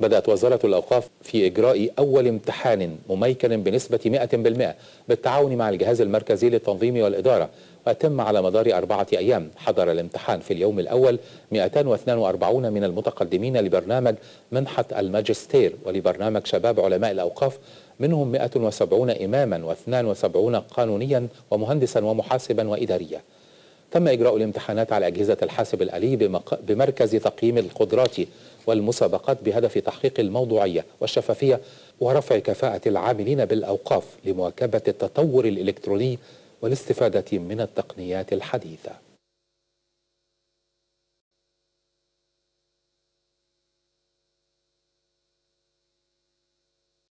بدأت وزارة الأوقاف في إجراء أول امتحان مميكن بنسبة 100% بالتعاون مع الجهاز المركزي للتنظيم والإدارة وتم على مدار أربعة أيام حضر الامتحان في اليوم الأول 242 من المتقدمين لبرنامج منحة الماجستير ولبرنامج شباب علماء الأوقاف منهم 170 إماما و72 قانونيا ومهندسا ومحاسبا وإداريا تم إجراء الامتحانات على أجهزة الحاسب الآلي بمركز تقييم القدرات والمسابقات بهدف تحقيق الموضوعية والشفافية ورفع كفاءة العاملين بالأوقاف لمواكبة التطور الإلكتروني والاستفادة من التقنيات الحديثة